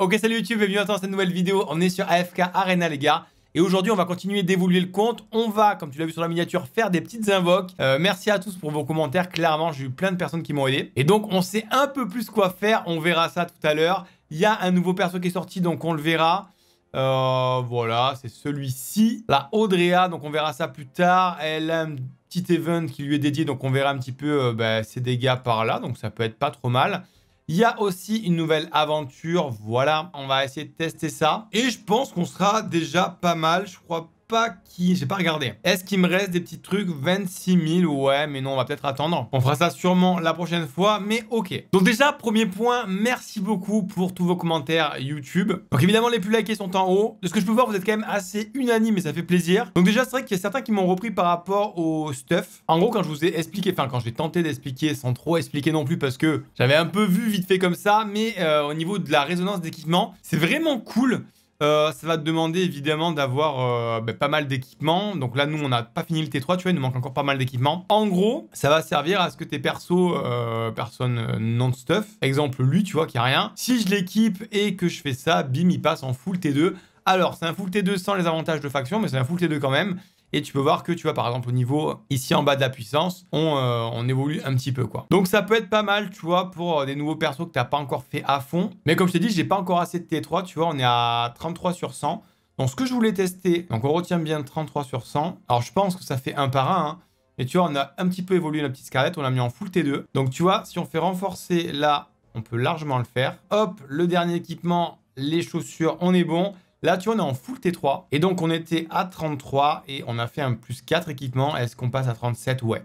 Ok salut YouTube et bienvenue dans cette nouvelle vidéo, on est sur AFK Arena les gars et aujourd'hui on va continuer d'évoluer le compte, on va comme tu l'as vu sur la miniature faire des petites invoques euh, Merci à tous pour vos commentaires, clairement j'ai eu plein de personnes qui m'ont aidé Et donc on sait un peu plus quoi faire, on verra ça tout à l'heure Il y a un nouveau perso qui est sorti donc on le verra euh, Voilà c'est celui-ci, la Audrea donc on verra ça plus tard Elle a un petit event qui lui est dédié donc on verra un petit peu euh, ben, ses dégâts par là donc ça peut être pas trop mal il y a aussi une nouvelle aventure. Voilà, on va essayer de tester ça. Et je pense qu'on sera déjà pas mal. Je crois pas qui, j'ai pas regardé. Est-ce qu'il me reste des petits trucs 26 000 Ouais, mais non, on va peut-être attendre. On fera ça sûrement la prochaine fois, mais ok. Donc déjà, premier point, merci beaucoup pour tous vos commentaires YouTube. Donc évidemment, les plus likés sont en haut. De ce que je peux voir, vous êtes quand même assez unanime et ça fait plaisir. Donc déjà, c'est vrai qu'il y a certains qui m'ont repris par rapport au stuff. En gros, quand je vous ai expliqué, enfin quand j'ai tenté d'expliquer sans trop expliquer non plus parce que j'avais un peu vu vite fait comme ça, mais euh, au niveau de la résonance d'équipement, c'est vraiment cool. Euh, ça va te demander évidemment d'avoir euh, ben, pas mal d'équipements. Donc là, nous, on n'a pas fini le T3, tu vois, il nous manque encore pas mal d'équipements. En gros, ça va servir à ce que tes persos, euh, personne euh, non-stuff, exemple lui, tu vois, qui a rien. Si je l'équipe et que je fais ça, bim, il passe en full T2. Alors, c'est un full T2 sans les avantages de faction, mais c'est un full T2 quand même. Et tu peux voir que tu vois par exemple au niveau ici en bas de la puissance, on, euh, évolue un petit peu quoi. Donc ça peut être pas mal tu vois pour euh, des nouveaux persos que tu n'as pas encore fait à fond. Mais comme je t'ai dit, j'ai pas encore assez de T3, tu vois, on est à 33 sur 100. Donc ce que je voulais tester, donc on retient bien 33 sur 100. Alors je pense que ça fait un par un. Hein. Et tu vois, on a un petit peu évolué la petite scarlette, on l'a mis en full T2. Donc tu vois, si on fait renforcer là, on peut largement le faire. Hop, le dernier équipement, les chaussures, on est bon. Là, tu vois, on est en full T3. Et donc, on était à 33 et on a fait un plus 4 équipements. Est-ce qu'on passe à 37 Ouais.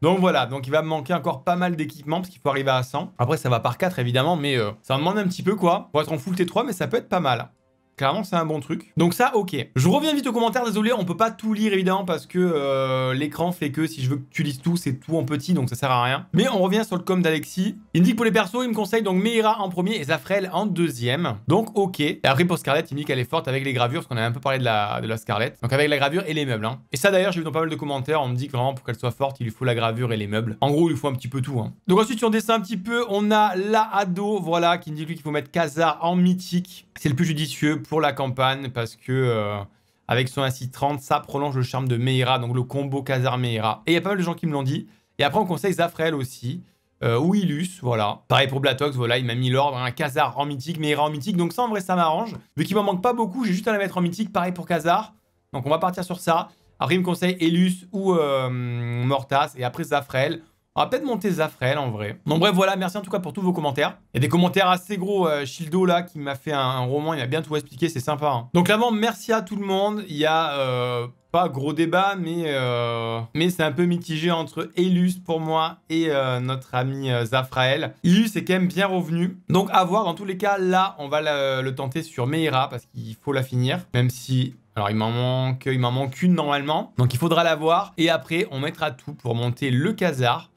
Donc voilà, donc il va me manquer encore pas mal d'équipements parce qu'il faut arriver à 100. Après, ça va par 4 évidemment, mais euh, ça en demande un petit peu quoi. Pour être en full T3, mais ça peut être pas mal. Clairement, c'est un bon truc. Donc ça, ok. Je reviens vite aux commentaires, désolé, on peut pas tout lire évidemment parce que euh, l'écran fait que si je veux que tu lises tout, c'est tout en petit, donc ça sert à rien. Mais on revient sur le com d'Alexis. Il me dit pour les persos, il me conseille donc Meira en premier et Zafrel en deuxième. Donc ok. Et après pour Scarlett, il me dit qu'elle est forte avec les gravures, parce qu'on a un peu parlé de la, de la Scarlett. Donc avec la gravure et les meubles. Hein. Et ça d'ailleurs, j'ai vu dans pas mal de commentaires, on me dit que vraiment pour qu'elle soit forte, il lui faut la gravure et les meubles. En gros, il lui faut un petit peu tout. Hein. Donc ensuite, si on descend un petit peu, on a la ado, voilà, qui me dit lui qu'il faut mettre Kazar en mythique. C'est le plus judicieux pour la campagne parce que euh, avec son ainsi 30, ça prolonge le charme de Meira, donc le combo Khazar Meira. Et il y a pas mal de gens qui me l'ont dit. Et après, on conseille Zafrel aussi. Euh, ou Illus, voilà. Pareil pour Blatox, voilà, il m'a mis l'ordre, un Kazar Khazar en mythique, Meira en mythique, donc ça en vrai ça m'arrange. Vu qu'il m'en manque pas beaucoup, j'ai juste à la mettre en mythique, pareil pour Kazar. Donc on va partir sur ça. Après il me conseille Elus ou euh, Mortas, et après Zafrel. On va peut-être monter Zafrael, en vrai. Bon, bref, voilà, merci en tout cas pour tous vos commentaires. Il y a des commentaires assez gros, euh, Shildo là, qui m'a fait un, roman, il m'a bien tout expliqué, c'est sympa. Hein. Donc là merci à tout le monde. Il y a euh, pas gros débat, mais, euh, mais c'est un peu mitigé entre Elus pour moi et notre ami Zafrael. Elus est quand même bien revenu. Donc à voir, dans tous les cas, là, on va le, tenter sur Meira parce qu'il faut la finir. Même si alors il m'en manque, il m'en manque une normalement, donc il faudra la voir. Et après, on mettra tout pour monter le Khazar.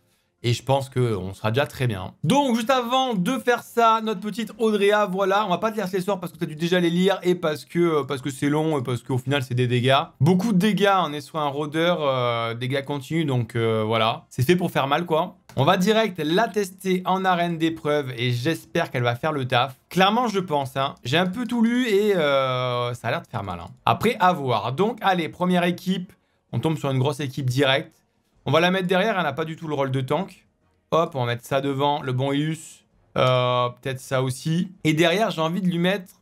Et je pense qu'on sera déjà très bien. Donc, juste avant de faire ça, notre petite Audrea, voilà. On va pas te lire soir sorts parce que tu as dû déjà les lire et parce que euh, parce que c'est long et parce qu'au final, c'est des dégâts. Beaucoup de dégâts. Hein, on est sur un rôdeur, euh, dégâts continus. Donc, euh, voilà. C'est fait pour faire mal, quoi. On va direct la tester en arène d'épreuve et j'espère qu'elle va faire le taf. Clairement, je pense. Hein. J'ai un peu tout lu et ça a l'air de faire mal. Hein. Après, à voir. Donc, allez, première équipe. On tombe sur une grosse équipe directe. On va la mettre derrière, elle n'a pas du tout le rôle de tank. Hop, on va mettre ça devant, le bon Ius. Euh, peut-être ça aussi. Et derrière, j'ai envie de lui mettre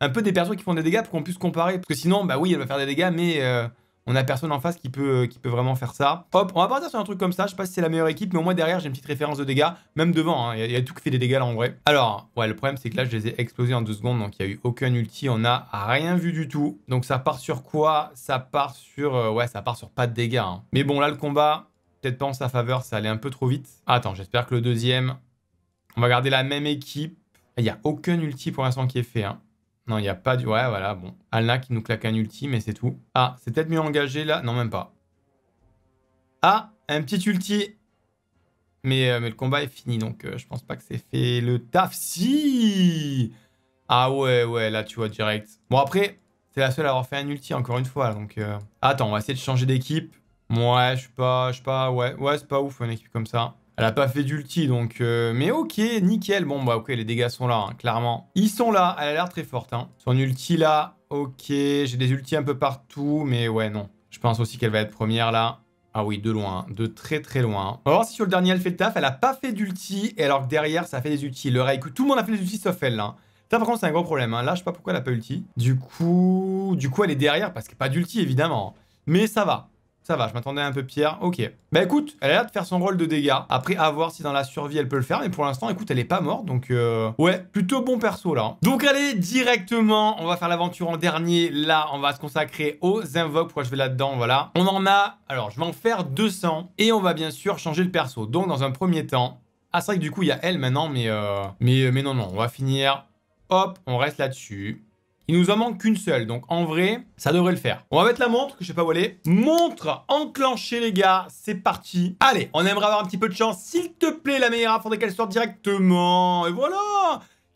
un peu des persos qui font des dégâts pour qu'on puisse comparer. Parce que sinon, bah oui, elle va faire des dégâts, mais euh, on a personne en face qui peut, euh, qui peut vraiment faire ça. Hop, on va partir sur un truc comme ça. Je sais pas si c'est la meilleure équipe, mais au moins derrière, j'ai une petite référence de dégâts. Même devant, hein. il y, a tout qui fait des dégâts là en vrai. Alors, ouais, le problème, c'est que là, je les ai explosés en deux secondes. Donc, il n'y a eu aucun ulti. On n'a rien vu du tout. Donc, ça part sur quoi Ça part sur. Euh, ouais, ça part sur pas de dégâts. Hein. Mais bon, là, le combat, peut-être pas en sa faveur. Ça allait un peu trop vite. Ah, attends, j'espère que le deuxième. On va garder la même équipe. Il n'y a aucun ulti pour l'instant qui est fait. Hein. Non, il n'y a pas du... Ouais, voilà, bon. Alna qui nous claque un ulti, mais c'est tout. Ah, c'est peut-être mieux engagé, là Non, même pas. Ah, un petit ulti mais, euh, mais le combat est fini, donc euh, je pense pas que c'est fait le taf. Si Ah ouais, ouais, là, tu vois, direct. Bon, après, c'est la seule à avoir fait un ulti, encore une fois, donc... Euh. Attends, on va essayer de changer d'équipe. Ouais, je suis pas... Je pas... Ouais, ouais c'est pas ouf, une équipe comme ça. Elle a pas fait d'ulti, donc... Euh, mais ok, nickel. Bon, bah ok, les dégâts sont là, hein, clairement. Ils sont là, elle a l'air très forte. Hein. Son ulti là, ok. J'ai des ultis un peu partout, mais ouais, non. Je pense aussi qu'elle va être première là. Ah oui, de loin, hein, de très très loin. Hein. On va voir si sur le dernier elle fait le taf, elle a pas fait d'ulti, et alors que derrière ça fait des ultis. Le que tout le monde a fait des ultis sauf elle là. Ça par contre c'est un gros problème, là je sais pas pourquoi elle a pas ulti. Du coup, du coup elle est derrière parce qu'elle pas d'ulti évidemment. Mais ça va, ça va, je m'attendais un peu pire. Ok. Bah écoute, elle a l'air de faire son rôle de dégâts. Après, à voir si dans la survie, elle peut le faire. Mais pour l'instant, écoute, elle est pas morte. Donc, euh, ouais, plutôt bon perso, là. Hein. Donc, allez, directement, on va faire l'aventure en dernier. Là, on va se consacrer aux invoques. Pourquoi je vais là-dedans Voilà. On en a... Alors, je vais en faire 200. Et on va bien sûr changer le perso. Donc, dans un premier temps... Ah, c'est vrai que du coup, il y a elle maintenant, mais... Euh, mais, euh, mais non, non, on va finir... Hop, on reste là-dessus. Il nous en manque qu'une seule, donc en vrai, ça devrait le faire. On va mettre la montre, que je sais pas où elle est. Montre enclenchée, les gars, c'est parti. Allez, on aimerait avoir un petit peu de chance. S'il te plaît, la meilleure, faudrait qu'elle sorte directement. Et voilà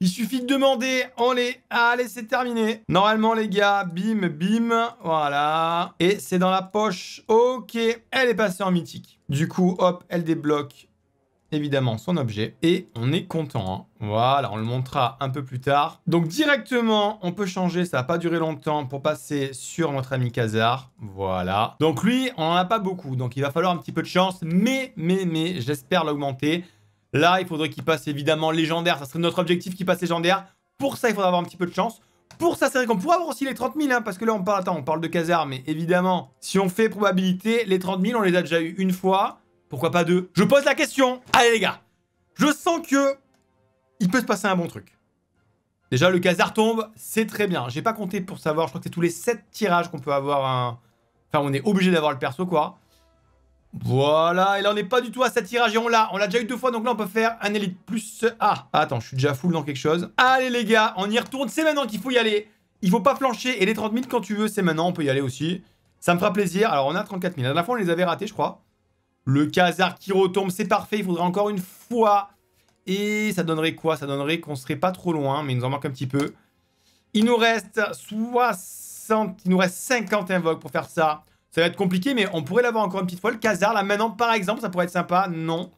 il suffit de demander, on les... Allez, c'est terminé. Normalement, les gars, bim, bim, voilà. Et c'est dans la poche. Ok, elle est passée en mythique. Du coup, hop, elle débloque évidemment son objet et on est content. Hein. Voilà, on le montrera un peu plus tard. Donc directement, on peut changer, ça n'a pas duré longtemps pour passer sur notre ami Kazar. Voilà. Donc lui, on n'en a pas beaucoup, donc il va falloir un petit peu de chance, mais, mais, mais, j'espère l'augmenter. Là, il faudrait qu'il passe évidemment légendaire, ça serait notre objectif qu'il passe légendaire. Pour ça, il faudra avoir un petit peu de chance. Pour ça, c'est vrai qu'on pourrait avoir aussi les 30 000, hein, parce que là, on parle, on parle de Kazar, mais évidemment, si on fait probabilité, les 30 000, on les a déjà eu une fois. Pourquoi pas deux Je pose la question Allez les gars Je sens que... Il peut se passer un bon truc. Déjà, le casar tombe, c'est très bien. J'ai pas compté pour savoir, je crois que c'est tous les 7 tirages qu'on peut avoir un... Enfin, on est obligé d'avoir le perso, quoi. Voilà, et là, on n'est pas du tout à 7 tirages et on l'a. On l'a déjà eu deux fois, donc là, on peut faire un élite plus... Ah. ah, attends, je suis déjà full dans quelque chose. Allez, les gars, on y retourne. C'est maintenant qu'il faut y aller. Il faut pas flancher. Et les 30 000, quand tu veux, c'est maintenant. On peut y aller aussi. Ça me fera plaisir. Alors, on a 34 000. La dernière fois, on les avait ratés, je crois. Le Khazar qui retombe, c'est parfait. Il faudrait encore une fois. Et ça donnerait quoi Ça donnerait qu'on serait pas trop loin, mais il nous en manque un petit peu. Il nous reste Il nous reste 50 invoques pour faire ça. Ça va être compliqué, mais on pourrait l'avoir encore une petite fois. Le Khazar, là, maintenant, par exemple, ça pourrait être sympa. Non.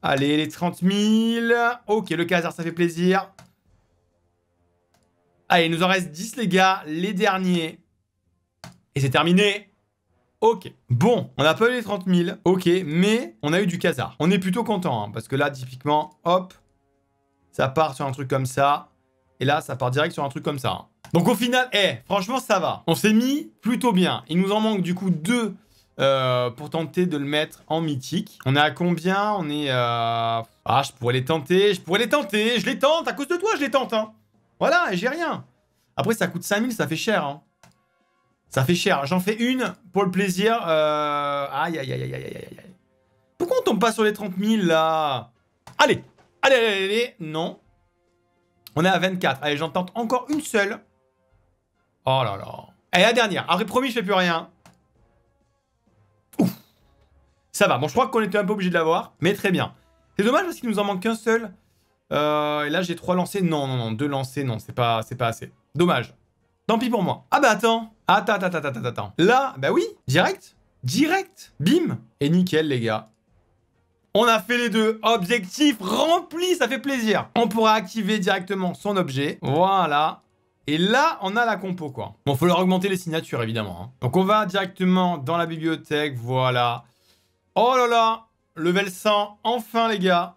Allez, les 30 000. Ok, le Khazar, ça fait plaisir. Allez, il nous en reste 10, les gars. Les derniers. Et c'est terminé. Ok. Bon, on n'a pas eu les 30 000. Ok, mais on a eu du hasard. On est plutôt content, hein, parce que là, typiquement, hop, ça part sur un truc comme ça. Et là, ça part direct sur un truc comme ça. Hein. Donc au final, eh, franchement, ça va. On s'est mis plutôt bien. Il nous en manque du coup deux euh, pour tenter de le mettre en mythique. On est à combien On est... Euh... Ah, je pourrais les tenter, je pourrais les tenter, je les tente, à cause de toi, je les tente. Hein. Voilà, j'ai rien. Après, ça coûte 5000, ça fait cher. Hein. Ça fait cher. J'en fais une pour le plaisir. Euh... Aïe, aïe, aïe, aïe, aïe, Pourquoi on tombe pas sur les 30 000 là allez, allez, allez, allez, Non. On est à 24. Allez, j'en tente encore une seule. Oh là là. Et la dernière. Après, promis, je fais plus rien. Ouf. Ça va. Bon, je crois qu'on était un peu obligé de l'avoir, mais très bien. C'est dommage parce qu'il nous en manque qu'un seul. Euh, et là, j'ai trois lancés. Non, non, non. Deux lancés, non. C'est pas, pas assez. Dommage. Tant pis pour moi. Ah bah attends. Attends, attends, attends, attends, attends. Là, bah oui, direct. Direct. Bim. Et nickel, les gars. On a fait les deux. Objectif rempli, ça fait plaisir. On pourra activer directement son objet. Voilà. Et là, on a la compo, quoi. Bon, faut leur augmenter les signatures, évidemment. Hein. Donc, on va directement dans la bibliothèque. Voilà. Oh là là Level 100, enfin, les gars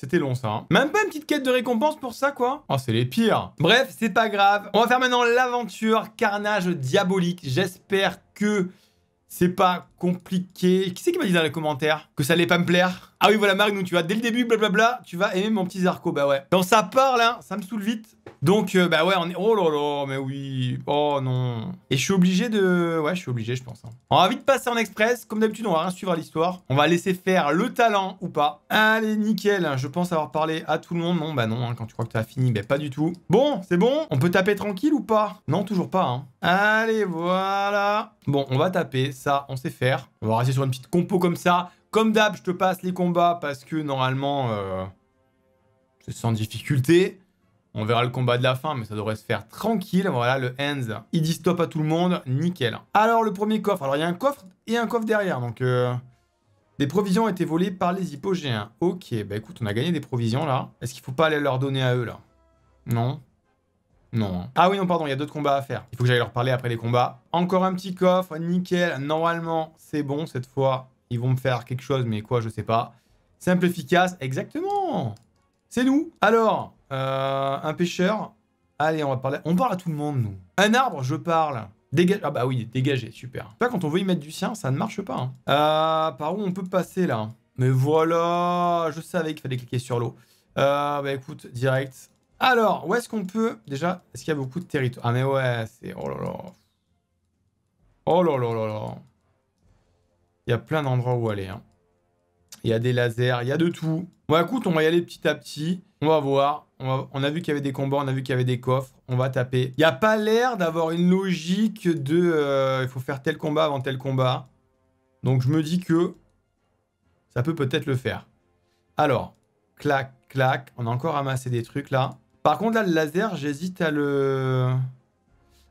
c'était long ça. Hein. Même pas une petite quête de récompense pour ça quoi Oh c'est les pires. Bref, c'est pas grave. On va faire maintenant l'aventure Carnage Diabolique. J'espère que c'est pas compliqué. Qui c'est qui m'a dit dans les commentaires que ça allait pas me plaire ah oui, voilà, nous tu vas dès le début, blablabla, tu vas aimer mon petit Zarco. Bah ouais. Dans ça parle, là, ça me saoule vite. Donc, euh, bah ouais, on est. Oh là là, mais oui. Oh non. Et je suis obligé de. Ouais, je suis obligé, je pense. Hein. On va vite passer en express. Comme d'habitude, on va rien suivre à l'histoire. On va laisser faire le talent ou pas. Allez, nickel. Je pense avoir parlé à tout le monde. Non, bah non, hein, quand tu crois que tu as fini, bah pas du tout. Bon, c'est bon. On peut taper tranquille ou pas Non, toujours pas. Hein. Allez, voilà. Bon, on va taper. Ça, on sait faire. On va rester sur une petite compo comme ça. Comme d'hab, je te passe les combats parce que normalement, euh, c'est sans difficulté. On verra le combat de la fin, mais ça devrait se faire tranquille. Voilà, le hands. Il dit stop à tout le monde. Nickel. Alors, le premier coffre. Alors, il y a un coffre et un coffre derrière. Donc, euh, des provisions ont été volées par les hypogéens. Ok, bah écoute, on a gagné des provisions, là. Est-ce qu'il faut pas aller leur donner à eux, là Non Non. Ah oui, non, pardon, il y a d'autres combats à faire. Il faut que j'aille leur parler après les combats. Encore un petit coffre. Nickel. Normalement, c'est bon cette fois. Ils vont me faire quelque chose, mais quoi, je sais pas. Simple, efficace, exactement C'est nous Alors, euh, un pêcheur. Allez, on va parler. On parle à tout le monde, nous. Un arbre, je parle. Dégage. Ah bah oui, dégagé, super. Pas quand on veut y mettre du sien, ça ne marche pas. Hein. Euh, par où on peut passer là Mais voilà, je savais qu'il fallait cliquer sur l'eau. Euh, bah écoute, direct. Alors, où est-ce qu'on peut Déjà, est-ce qu'il y a beaucoup de territoire Ah mais ouais, c'est... Oh là là. Oh là là là là. Il y a plein d'endroits où aller. Hein. Il y a des lasers, il y a de tout. Bon, écoute, on va y aller petit à petit. On va voir. On, a vu qu'il y avait des combats, on a vu qu'il y avait des coffres. On va taper. Il n'y a pas l'air d'avoir une logique de... Euh, il faut faire tel combat avant tel combat. Donc je me dis que ça peut peut-être le faire. Alors, clac, clac. On a encore ramassé des trucs là. Par contre, là, le laser, j'hésite à le...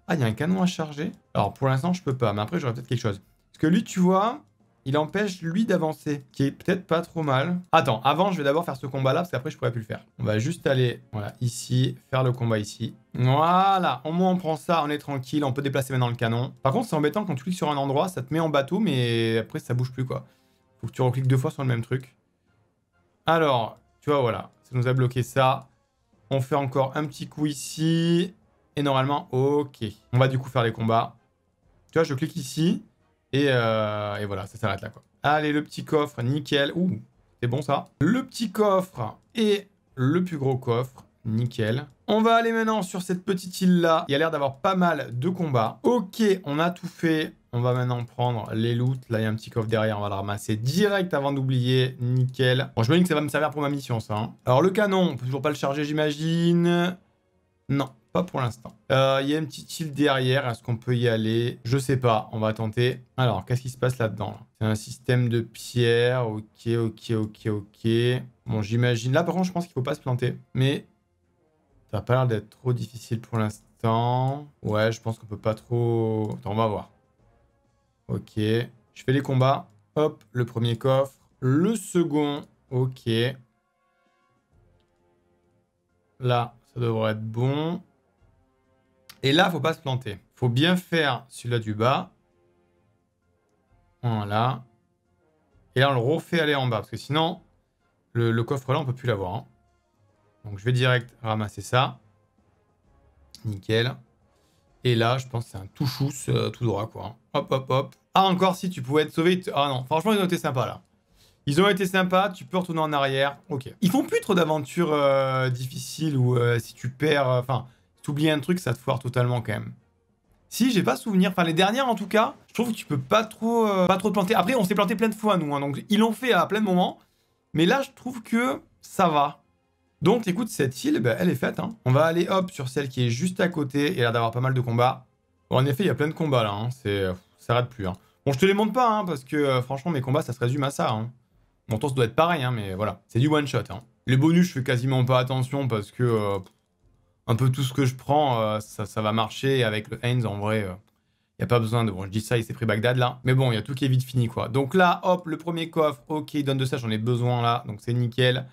Ah, il y a un canon à charger. Alors, pour l'instant, je peux pas. Mais après, j'aurais peut-être quelque chose. Parce que lui, tu vois, il empêche lui d'avancer, qui est peut-être pas trop mal. Attends, avant, je vais d'abord faire ce combat-là, parce qu'après, je pourrais plus le faire. On va juste aller, voilà, ici, faire le combat ici. Voilà, au moins on prend ça, on est tranquille, on peut déplacer maintenant le canon. Par contre, c'est embêtant, quand tu cliques sur un endroit, ça te met en bateau, mais après, ça bouge plus, quoi. Faut que tu recliques deux fois sur le même truc. Alors, tu vois, voilà, ça nous a bloqué ça. On fait encore un petit coup ici. Et normalement, ok. On va du coup faire les combats. Tu vois, je clique ici. Euh, et, voilà, ça s'arrête là quoi. Allez, le petit coffre, nickel. Ouh, c'est bon ça. Le petit coffre et le plus gros coffre, nickel. On va aller maintenant sur cette petite île là. Il y a l'air d'avoir pas mal de combats. Ok, on a tout fait. On va maintenant prendre les loots. Là, il y a un petit coffre derrière. On va le ramasser direct avant d'oublier. Nickel. Bon, je me dis que ça va me servir pour ma mission, ça. Hein. Alors, le canon, on peut toujours pas le charger, j'imagine. Non, pas pour l'instant. Il euh, y a une petite île derrière. Est-ce qu'on peut y aller Je sais pas. On va tenter. Alors, qu'est-ce qui se passe là-dedans C'est un système de pierre. Ok, ok, ok, ok. Bon, j'imagine. Là, par contre, je pense qu'il faut pas se planter. Mais ça n'a pas l'air d'être trop difficile pour l'instant. Ouais, je pense qu'on peut pas trop... Attends, on va voir. Ok. Je fais les combats. Hop, le premier coffre. Le second. Ok. Là, ça devrait être bon. Et là, faut pas se planter. Faut bien faire celui-là du bas. Voilà. Et là, on le refait aller en bas. Parce que sinon, le, coffre là, on peut plus l'avoir. Hein. Donc, je vais direct ramasser ça. Nickel. Et là, je pense que c'est un tout chousse, euh, tout droit, quoi. Hop, hop, hop. Ah, encore si tu pouvais être sauvé. Ah non, franchement, ils ont été sympas, là. Ils ont été sympas, tu peux retourner en arrière. Ok. Ils font plus trop d'aventures euh, difficiles ou euh, si tu perds... Enfin, oublier un truc, ça te foire totalement quand même. Si, j'ai pas souvenir. Enfin, les dernières, en tout cas, je trouve que tu peux pas trop, euh, pas trop planter. Après, on s'est planté plein de fois, nous. Hein, donc, ils l'ont fait à plein de moments. Mais là, je trouve que ça va. Donc, écoute, cette île, ben, elle est faite. Hein. On va aller, hop, sur celle qui est juste à côté. Et l'air d'avoir pas mal de combats. en effet, il y a plein de combats, là. Hein. C'est... Ça arrête plus. Hein. Bon, je te les montre pas, parce que, euh, franchement, mes combats, ça se résume à ça. Mon tour ça doit être pareil, mais voilà. C'est du one-shot. Les bonus, je fais quasiment pas attention parce que... Euh, un peu tout ce que je prends, euh, ça, va marcher. avec le Heinz, en vrai, il euh, n'y a pas besoin de. Bon, je dis ça, il s'est pris Bagdad là. Mais bon, il y a tout qui est vite fini quoi. Donc là, hop, le premier coffre, ok, il donne de ça, j'en ai besoin là. Donc c'est nickel.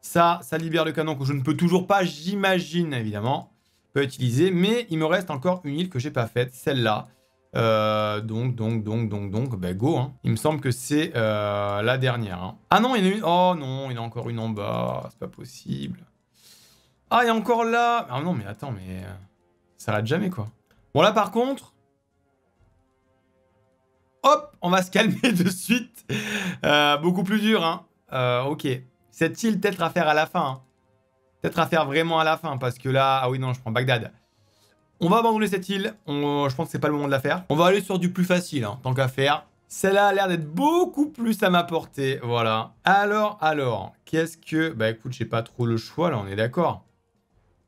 Ça, ça libère le canon que je ne peux toujours pas, j'imagine évidemment, peut utiliser. Mais il me reste encore une île que j'ai pas faite, celle-là. Euh, donc, donc, donc, donc, donc, bah go. Hein. Il me semble que c'est la dernière. Hein. Ah non, il y en a une. Oh non, il y en a encore une en bas. C'est pas possible. Ah, il encore là Ah non, mais attends, mais... Euh, ça rate jamais, quoi. Bon, là, par contre... Hop On va se calmer de suite. Euh, beaucoup plus dur, hein. Euh, ok. Cette île, peut-être à faire à la fin. Hein. Peut-être à faire vraiment à la fin, parce que là... Ah oui, non, je prends Bagdad. On va abandonner cette île. Je pense que c'est pas le moment de la faire. On va aller sur du plus facile, hein, tant qu'à faire. Celle-là a l'air d'être beaucoup plus à ma portée, voilà. Alors, alors, qu'est-ce que... Bah écoute, j'ai pas trop le choix, là, on est d'accord.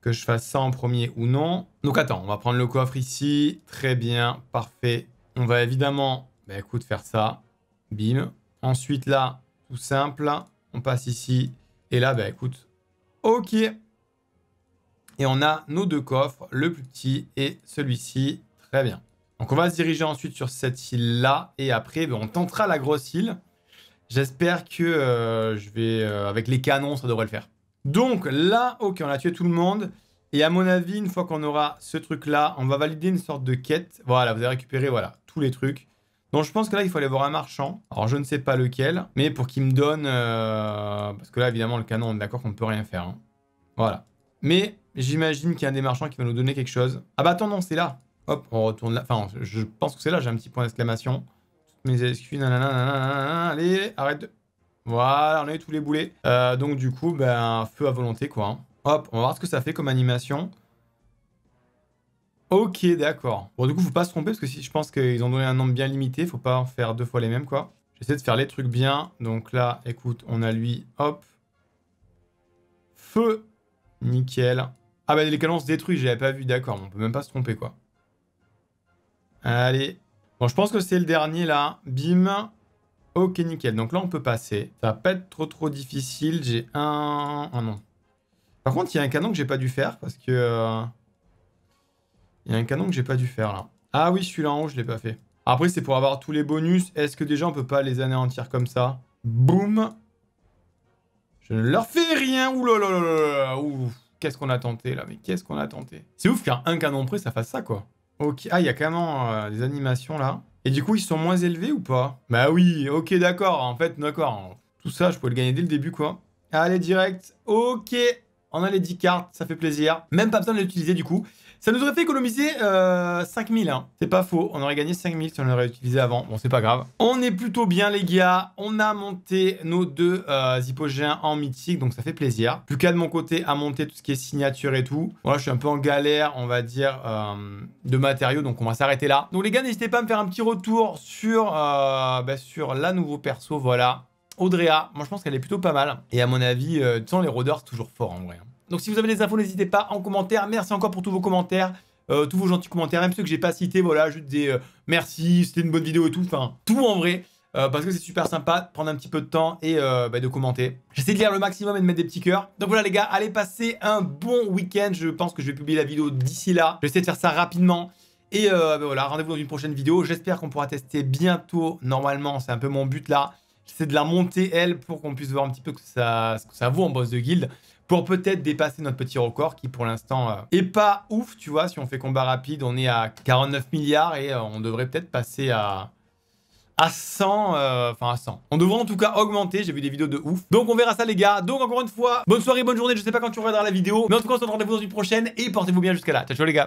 Que je fasse ça en premier ou non. Donc attends, on va prendre le coffre ici. Très bien, parfait. On va évidemment, bah, écoute, faire ça. Bim. Ensuite là, tout simple. On passe ici. Et là, bah écoute, ok. Et on a nos deux coffres, le plus petit et celui-ci. Très bien. Donc on va se diriger ensuite sur cette île-là. Et après, bah, on tentera la grosse île. J'espère que euh, je vais, euh, avec les canons, ça devrait le faire. Donc là, ok, on a tué tout le monde. Et à mon avis, une fois qu'on aura ce truc-là, on va valider une sorte de quête. Voilà, vous avez récupéré voilà, tous les trucs. Donc je pense que là, il faut aller voir un marchand. Alors je ne sais pas lequel, mais pour qu'il me donne... Euh, parce que là, évidemment, le canon, on est d'accord qu'on ne peut rien faire. Hein. Voilà. Mais j'imagine qu'il y a un des marchands qui va nous donner quelque chose. Ah bah attends, non, c'est là. Hop, on retourne là. Enfin, je pense que c'est là, j'ai un petit point d'exclamation. mes excuses, allez, arrête de... Voilà, on a eu tous les boulets. Euh, donc du coup, ben, feu à volonté, quoi. Hein. Hop, on va voir ce que ça fait comme animation. Ok, d'accord. Bon, du coup, faut pas se tromper, parce que si je pense qu'ils ont donné un nombre bien limité, faut pas en faire deux fois les mêmes, quoi. J'essaie de faire les trucs bien. Donc là, écoute, on a lui, hop. Feu. Nickel. Ah bah, les canons se détruisent, j'avais pas vu, d'accord. On peut même pas se tromper, quoi. Allez. Bon, je pense que c'est le dernier, là. Bim. Ok, nickel. Donc là, on peut passer. Ça va pas être trop trop difficile. J'ai un... Ah non. Par contre, il y a un canon que j'ai pas dû faire parce que... Euh, il y a un canon que j'ai pas dû faire là. Ah oui, celui-là en haut, je l'ai pas fait. Après, c'est pour avoir tous les bonus. Est-ce que déjà, on peut pas les anéantir comme ça Boum Je ne leur fais rien Ouh là là là Ouh Qu'est-ce qu'on a tenté là Mais qu'est-ce qu'on a tenté C'est ouf qu'un canon près, ça fasse ça quoi. Ok. Ah, il y a quand même des euh, animations là. Et du coup, ils sont moins élevés ou pas Bah oui, ok, d'accord, en fait, d'accord. Tout ça, je pourrais le gagner dès le début, quoi. Allez, direct. Ok, on a les 10 cartes, ça fait plaisir. Même pas besoin de l'utiliser, du coup. Ça nous aurait fait économiser 5000. Euh, hein. C'est pas faux. On aurait gagné 5000 si on l'aurait utilisé avant. Bon, c'est pas grave. On est plutôt bien, les gars. On a monté nos deux euh, hypogéens en mythique, donc ça fait plaisir. Plus qu'à de mon côté, à monter tout ce qui est signature et tout. Voilà, je suis un peu en galère, on va dire, euh, de matériaux, donc on va s'arrêter là. Donc les gars, n'hésitez pas à me faire un petit retour sur, euh, bah, sur la nouveau perso, voilà. Audrea, moi je pense qu'elle est plutôt pas mal. Et à mon avis, sens, les rôdeurs, toujours fort en vrai. Hein. Donc si vous avez des infos, n'hésitez pas en commentaire. Merci encore pour tous vos commentaires, euh, tous vos gentils commentaires, même ceux que j'ai pas cités. Voilà, juste des euh, merci, c'était une bonne vidéo et tout. Enfin, tout en vrai. Euh, parce que c'est super sympa de prendre un petit peu de temps et bah, de commenter. J'essaie de lire le maximum et de mettre des petits cœurs. Donc voilà les gars, allez passer un bon week-end. Je pense que je vais publier la vidéo d'ici là. J'essaie de faire ça rapidement. Et bah, voilà, rendez-vous dans une prochaine vidéo. J'espère qu'on pourra tester bientôt. Normalement, c'est un peu mon but là. C'est de la monter, elle, pour qu'on puisse voir un petit peu que ça, que ça vaut en boss de guilde pour peut-être dépasser notre petit record qui pour l'instant euh, est pas ouf, tu vois, si on fait combat rapide, on est à 49 milliards et euh, on devrait peut-être passer à à 100, euh, enfin à 100. On devrait en tout cas augmenter, j'ai vu des vidéos de ouf. Donc on verra ça les gars. Donc encore une fois, bonne soirée, bonne journée, je sais pas quand tu regarderas la vidéo, mais en tout cas on se vous dans une prochaine et portez-vous bien jusqu'à là. Ciao ciao les gars.